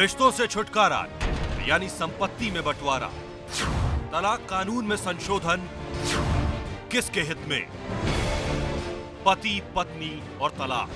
रिश्तों से छुटकारा यानी संपत्ति में बंटवारा तलाक कानून में संशोधन किसके हित में पति पत्नी और तलाक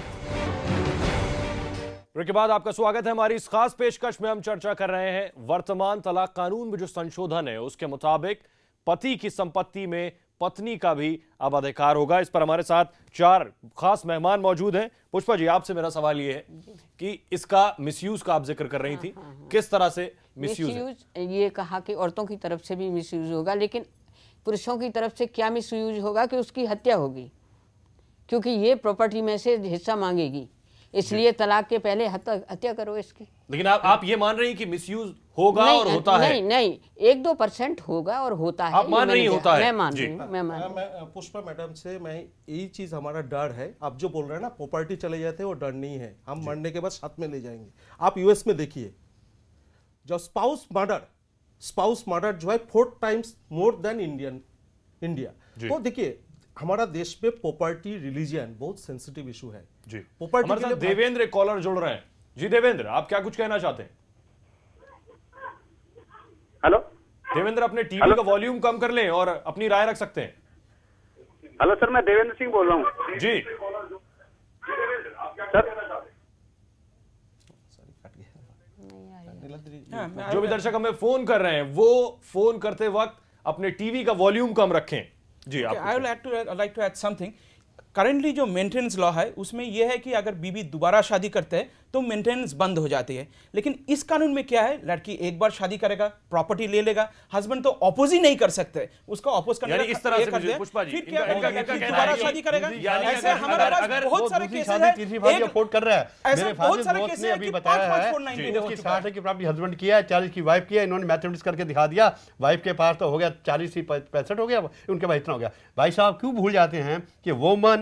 के बाद आपका स्वागत है हमारी इस खास पेशकश में हम चर्चा कर रहे हैं वर्तमान तलाक कानून में जो संशोधन है उसके मुताबिक पति की संपत्ति में पत्नी का भी अब अधिकार होगा इस पर हमारे साथ चार खास मेहमान मौजूद हैं पुष्पा जी आपसे मेरा सवाल ये है कि इसका मिसयूज का आप जिक्र कर रही थी हाँ, हाँ, हाँ। किस तरह से मिसयूज ये कहा कि औरतों की तरफ से भी मिसयूज होगा लेकिन पुरुषों की तरफ से क्या मिसयूज होगा कि उसकी हत्या होगी क्योंकि ये प्रॉपर्टी में से हिस्सा मांगेगी इसलिए तलाक के पहले हत्या करो इसकी लेकिन आप आप ये मान रही कि मिसयूज होगा और होता नहीं, है नहीं नहीं एक दो परसेंट होगा और होता आप है मान रही होता है मैं मान हाँ, रही मैं मान पुष्पा मैडम से मैं यही चीज हमारा डर है आप जो बोल रहे हैं ना प्रॉपर्टी चले जाते हैं वो डर नहीं है हम मरने के बाद साथ में ले जाएंगे आप यूएस में देखिए जो स्पाउस मर्डर स्पाउस मर्डर जो है four times more than Indian India तो देखिए हमारा देश में प्रॉपर्टी रिलीजियन बहुत सेंसिटिव इशू है जी हमारे देवेंद्र कॉलर जुड़ रहे हैं जी देवेंद्र आप क्या कुछ कहना चाहते हैं हेलो देवेंद्र अपने टीवी का वॉल्यूम कम कर लें और अपनी राय रख सकते हैं हेलो सर मैं देवेंद्र सिंह बोल रहा हूँ जी हाँ, जो भी दर्शक हमें फोन कर रहे हैं वो फोन करते वक्त अपने टीवी का वॉल्यूम कम रखें जी I like to add something currently जो मेंटेनेंस लॉ है उसमें यह है कि अगर बीवी दोबारा शादी करते हैं तो मेंटेनेंस बंद हो जाती है लेकिन इस कानून में क्या है लड़की एक बार शादी करेगा प्रॉपर्टी ले लेगा हस्बैंड तो ऑपोज ही नहीं कर सकते उसका ऑपोज करने इस तरह से करते फिर क्या दोबारा शादी करेगा ऐसे हमारे पास बहुत सारे केसेस कर रहा है ऐसे बहुत सारे केसेस अभी बताया है उसकी साठ की प्रॉपर्टी हस्बैंड किया है चालीस की वाइफ किया इन्होंने मैथमेटिक्स करके दिखा दिया वाइफ के पास तो हो गया चालीस ही पैंसठ हो गया उनके पास इतना हो गया भाई साहब क्यों भूल जाते हैं कि वोमन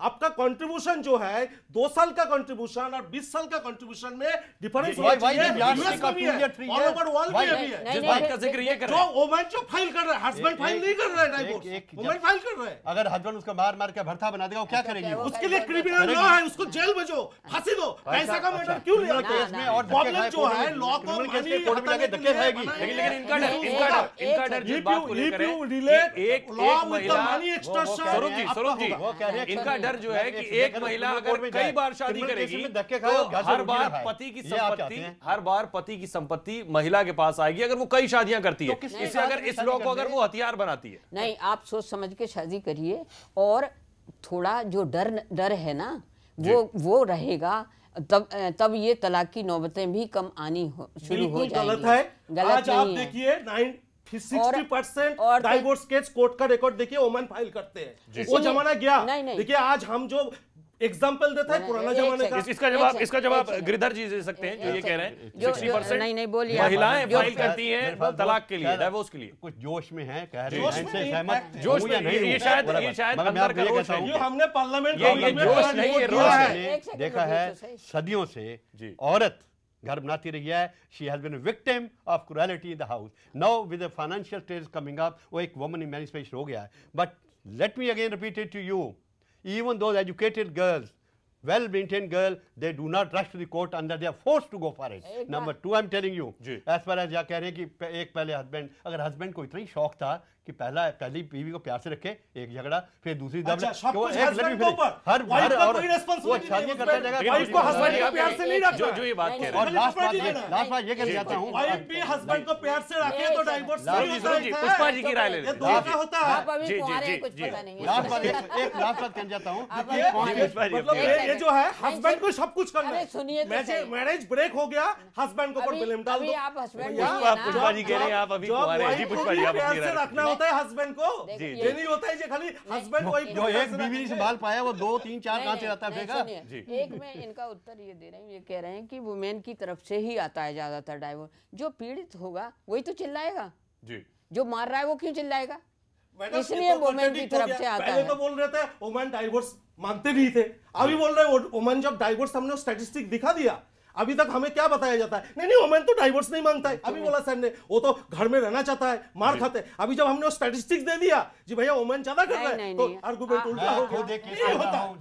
आपका कंट्रीब्यूशन जो है दो साल का कंट्रीब्यूशन और बीस साल का कंट्रीब्यूशन में डिफरेंस अगर हस्बैंड उसको मार मार के भरता बना देगा क्या अच्छा, करेंगे उसके लिए क्रिमिनल लॉ है उसको जेल भेजो फांसी दो अच्छा, पैसा का मैटर अच्छा, क्यों नहीं केस और प्रॉब्लम जो है लॉ को इनका डर इनका डर इनका इधर जो है कि एक तो महिला अगर कई बार शादी करेगी तो हर बार पति की संपत्ति हर बार पति की संपत्ति महिला के पास आएगी अगर वो कई शादियां करती तो है इसे अगर इस लॉ को अगर वो हथियार बनाती है नहीं आप सोच समझ के शादी करिए और थोड़ा जो डर डर है ना वो वो रहेगा तब तब ये तलाक की नौबतें भी कम आनी हो शुरू हो जाएगी गलत है गलत आज आप देखिए सिक्सटी डाइवोर्स केस कोर्ट का रिकॉर्ड देखिए ओमन फाइल करते हैं वो जमाना गया देखिए आज हम जो एग्जाम्पल देता है पुराना जमाने का इसका जवाब इसका जवाब गिरधर जी दे सकते हैं जो ये कह रहे हैं नहीं नहीं बोलिए महिलाएं फाइल करती हैं तलाक के लिए डाइवोर्स के लिए कुछ जोश में है कह रहे हैं इनसे सहमत जोश में नहीं ये शायद ये शायद अंदर का है ये हमने पार्लियामेंट जोश नहीं है देखा है सदियों से औरत घर बनाती रही है she has been victim of cruelty in the house now with a financial stage coming up वो एक वुमन इन मैरिज हो गया है but let me again repeated to you even those educated girls well maintain girl they do not rush to the court under they are force to go for it number two I am telling you as far as या कह रहे हैं कि एक पहले husband अगर husband को इतना ही शौक था कि पहला पहली बीवी को प्यार से रखे एक झगड़ा फिर दूसरी दम अच्छा, हस्बैंड को तो हस्बैंड को तो होता है पुष्पा जी को सब कुछ करना है तो मैरिज ब्रेक हो गया हस्बैंड को कह रहे हैं आप अभी जी पुष्पा जी आप होता है हस्बैंड को ये नहीं होता है ये खाली हस्बैंड को जो एक बीवी से बाल पाया वो दो तीन चार कहाँ से आता है बेगा एक मैं इनका उत्तर ये दे रहे हैं ये कह रहे हैं कि वुमेन की तरफ से ही आता है ज्यादातर डाइवोर्स जो पीड़ित होगा वही तो चिल्लाएगा जी जो मार रहा है वो क्यों चिल्लाएगा इसलिए वुमेन तो की तरफ से आता है पहले तो बोल रहे थे वुमेन डाइवोर्स मानते भी थे अभी बोल रहे हैं वुमेन जब डाइवोर्स हमने स्टैटिस्टिक दिखा दिया अभी तक हमें क्या बताया जाता है नहीं नहीं ओमैन तो डाइवोर्स नहीं मांगता है अभी बोला सर ने वो तो घर में रहना चाहता है मार खाते अभी जब हमने स्टैटिस्टिक्स दे दिया जी भैया ओमैन ज्यादा कर रहा है तो आर्गुमेंट उल्टा हो गया देखिए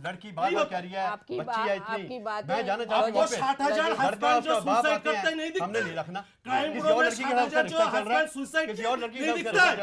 लड़की बात तो कर रही है बच्ची है इतनी मैं जाना चाहता हूं 60000 हस्बैंड जो सुसाइड करते नहीं दिखता हमने नहीं रखना क्राइम ब्यूरो में 60000 जो हस्बैंड सुसाइड किसी और लड़की का चल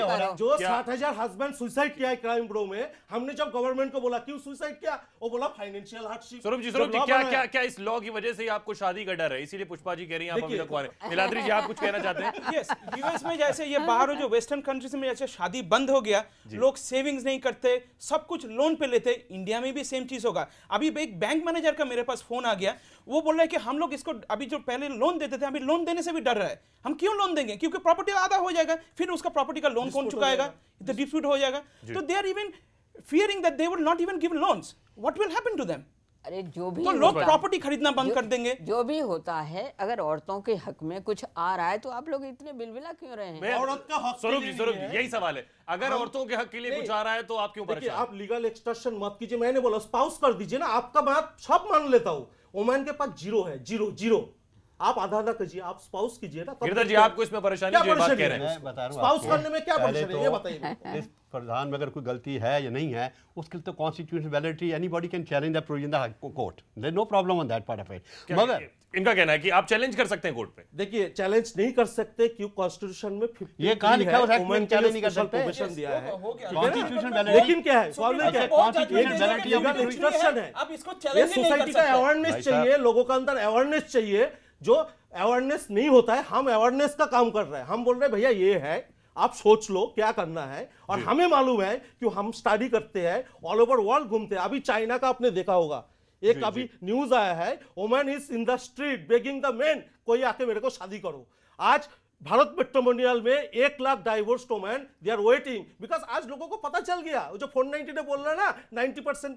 रहा है जो 60000 हस्बैंड सुसाइड किया है क्राइम ब्रो में हमने जब गवर्नमेंट को बोला क्यों सुसाइड किया वो बोला फाइनेंशियल हार्डशिप स्वरूप जी स्वरूप जी क्या क्या क्या इस लॉ तनाव की वजह से ही आपको शादी का डर है इसीलिए पुष्पा जी कह रही हैं आप अभी तक नीलाद्री जी आप कुछ कहना चाहते हैं यस यूएस में जैसे ये बाहर जो वेस्टर्न कंट्रीज में जैसे शादी बंद हो गया लोग सेविंग्स नहीं करते सब कुछ लोन पे लेते इंडिया में भी सेम चीज होगा अभी एक बैंक मैनेजर का मेरे पास फोन आ गया वो बोल रहा है कि हम लोग इसको अभी जो पहले लोन देते थे अभी लोन देने से भी डर रहा है हम क्यों लोन देंगे क्योंकि प्रॉपर्टी आधा हो जाएगा फिर उसका प्रॉपर्टी का लोन कौन चुकाएगा तो डिफ्यूट हो जाएगा तो they are even fearing that they would not even give loans what will happen to them अरे जो भी तो लोग प्रॉपर्टी खरीदना बंद कर देंगे जो भी होता है अगर औरतों के हक में कुछ आ रहा है तो आप लोग इतने बिलबिला क्यों रहे हैं औरत का हक स्वरूप जी स्वरूप यही सवाल है अगर हाँ। औरतों के हक के लिए कुछ आ रहा है तो आप क्यों परेशान आप लीगल एक्सट्रक्शन मत कीजिए मैंने बोला स्पाउस कर दीजिए ना आपका बात सब मान लेता हूँ ओमैन के पास जीरो है जीरो जीरो आप आधा आधा कीजिए आप स्पाउस कीजिए ना गिरधर जी आपको इसमें परेशानी क्या बात कह रहे हैं स्पाउस करने में क्या परेशानी है तो ये बताइए इस प्रधान में अगर कोई गलती है या नहीं है उसके लिए तो constitution validity anybody can challenge that provision court there no problem on that part of it मगर इनका कहना है कि आप चैलेंज कर सकते हैं कोर्ट पे देखिए चैलेंज नहीं कर सकते क्यों कॉन्स्टिट्यूशन में ये कहा लिखा है एक्ट में चैलेंज नहीं कर सकते परमिशन दिया है कॉन्स्टिट्यूशन लेकिन क्या है सवाल क्या है कॉन्स्टिट्यूशन है अब इसको चैलेंज नहीं कर सकते सोसाइटी का अवेयरनेस चाहिए लोगों का अंदर अवेयरनेस चाहिए जो अवेयरनेस नहीं होता है हम अवेयरनेस का काम कर रहे हैं हम बोल रहे हैं भैया ये है आप सोच लो क्या करना है और हमें मालूम है कि हम स्टडी करते हैं ऑल ओवर वर्ल्ड घूमते हैं अभी चाइना का आपने देखा होगा एक अभी न्यूज आया है women is in the street begging the men कोई आके मेरे को शादी करो आज भारत मेट्रोमोनियल में एक lakh divorce man they are waiting because आज लोगों को पता चल गया जो फोर नाइनटी ने बोल रहा ना नाइनटी परसेंट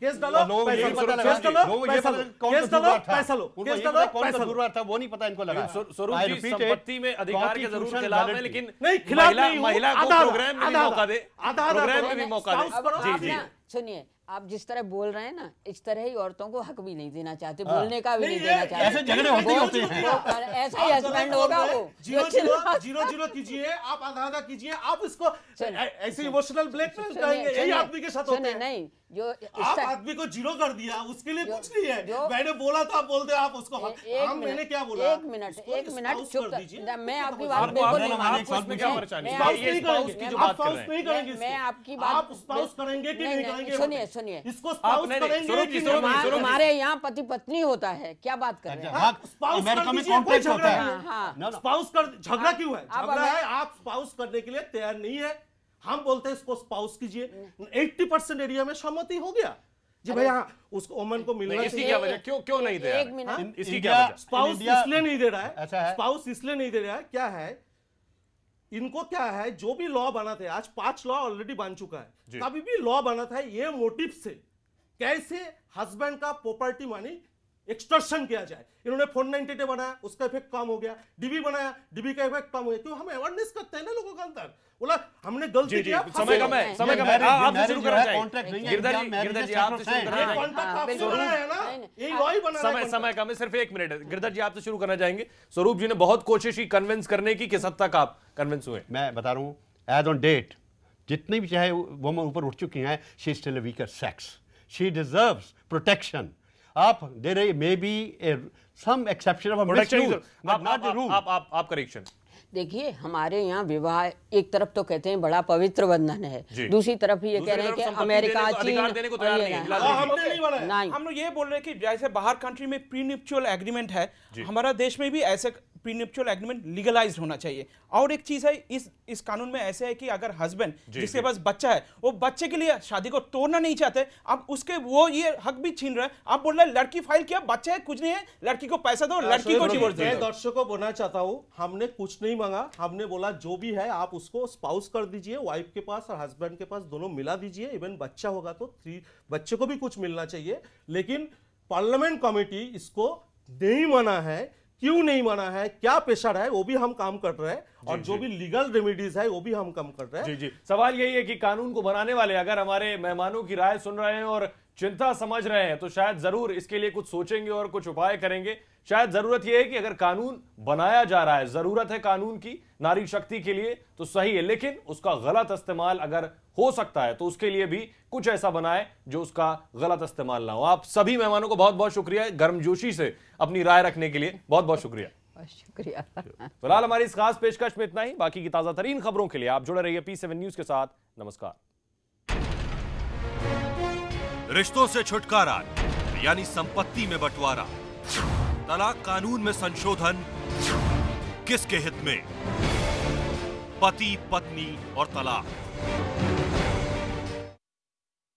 केस डालो केस डालो पैसा केस तो डालो पैसा लो केस डालो पैसा लो था वो नहीं पता इनको लगा स्वरूप जी संपत्ति में अधिकार के जरूर खिलाफ है लेकिन नहीं खिलाफ नहीं महिला को प्रोग्राम में भी मौका दे प्रोग्राम में भी मौका दे जी जी सुनिए आप जिस तरह बोल रहे हैं ना इस तरह ही औरतों को हक भी नहीं देना चाहते हाँ। बोलने का भी नहीं, नहीं देना चाहते ऐसे झगड़े होते होते हैं ऐसा ही हस्बैंड होगा वो जीरो जीरो जीरो जीरो कीजिए आप आधा आधा कीजिए आप इसको ऐसे इमोशनल ब्लैकमेल करेंगे यही आदमी के साथ होते हैं नहीं जो आप आदमी को जीरो कर दिया उसके लिए कुछ नहीं है मैंने बोला था बोलते आप उसको हम हाँ, मैंने क्या बोला एक मिनट एक मिनट चुप मैं आपकी तो बात बिल्कुल नहीं मैं आपकी बात सुनिए सुनिए इसको हमारे यहाँ पति पत्नी होता है क्या बात कर रहे अच्छा, हैं स्पाउस हाँ, हाँ, हाँ। कर झगड़ा क्यों है झगड़ा है आप स्पाउस करने के लिए तैयार नहीं है हम बोलते हैं इसको स्पाउस कीजिए 80 परसेंट एरिया में सहमति हो गया जी भैया उसको ओमन को मिलना इसी क्या वजह क्यों क्यों नहीं दे रहा है इसी क्या स्पाउस इसलिए नहीं दे रहा है स्पाउस अच्छा इसलिए नहीं दे रहा है क्या है इनको क्या है जो भी लॉ बना था आज पांच लॉ ऑलरेडी बन चुका है कभी भी लॉ बना था ये मोटिव से कैसे हस्बैंड का प्रॉपर्टी मानी एक्सट्रक्शन किया जाए इन्होंने फोर नाइनटी बनाया उसका इफेक्ट कम हो गया डीबी बनाया डीबी का इफेक्ट कम हो गया क्यों हम अवेयरनेस करते हैं ना लोगों के अंदर बोला हमने गलती किया समय कम है समय कम है आप शुरू करना समय समय कम है सिर्फ एक मिनट गिरधर जी आपसे शुरू करना चाहेंगे स्वरूप जी ने बहुत कोशिश की कन्विंस करने की किस हद तक आप कन्विंस हुए मैं बता रहा हूँ एज ऑन डेट जितनी भी चाहे वो ऊपर उठ चुकी हैं she still weaker sex she deserve protection आप रहे may be some exception of आप करेक्शन देखिए हमारे यहाँ विवाह एक तरफ तो कहते हैं बड़ा पवित्र बंधन है दूसरी तरफ ये कह रहे हैं कि अमेरिका चीन हाँ, नहीं हम लोग ये बोल रहे हैं कि जैसे बाहर कंट्री में प्रीनिप्चुअल एग्रीमेंट है हमारा देश में भी ऐसे प्रीनिपचुअल एग्रीमेंट लीगलाइज होना चाहिए और एक चीज है इस इस कानून में ऐसे है कि अगर हस्बैंड जिसके पास बच्चा है वो बच्चे के लिए शादी को तोड़ना नहीं चाहते अब उसके वो ये हक भी छीन रहे आप बोल रहे लड़की फाइल किया बच्चा है कुछ नहीं है लड़की को पैसा दो लड़की को डिवोर्स दो दर्शकों को बोलना चाहता हूँ हमने कुछ नहीं मांगा हमने बोला जो भी है आप उसको स्पाउस कर दीजिए वाइफ के पास और हस्बैंड के पास दोनों मिला दीजिए इवन बच्चा होगा तो थ्री बच्चे को भी कुछ मिलना चाहिए लेकिन पार्लियामेंट कमेटी इसको नहीं माना है क्यों नहीं माना है क्या प्रेशर है वो भी हम काम कर रहे हैं और जो भी लीगल रेमेडीज है वो भी हम काम कर रहे हैं जी जी सवाल यही है कि कानून को बनाने वाले अगर हमारे मेहमानों की राय सुन रहे हैं और चिंता समझ रहे हैं तो शायद जरूर इसके लिए कुछ सोचेंगे और कुछ उपाय करेंगे शायद जरूरत यह है कि अगर कानून बनाया जा रहा है जरूरत है कानून की नारी शक्ति के लिए तो सही है लेकिन उसका गलत इस्तेमाल अगर हो सकता है तो उसके लिए भी कुछ ऐसा बनाए जो उसका गलत इस्तेमाल ना हो आप सभी मेहमानों को बहुत बहुत शुक्रिया गर्मजोशी से अपनी राय रखने के लिए बहुत बहुत शुक्रिया शुक्रिया फिलहाल हमारी इस खास पेशकश में इतना ही बाकी की ताजा तरीन खबरों के लिए आप जुड़े रहिए पी सेवन न्यूज के साथ नमस्कार रिश्तों से छुटकारा यानी संपत्ति में बंटवारा तलाक कानून में संशोधन किसके हित में पति पत्नी और तलाक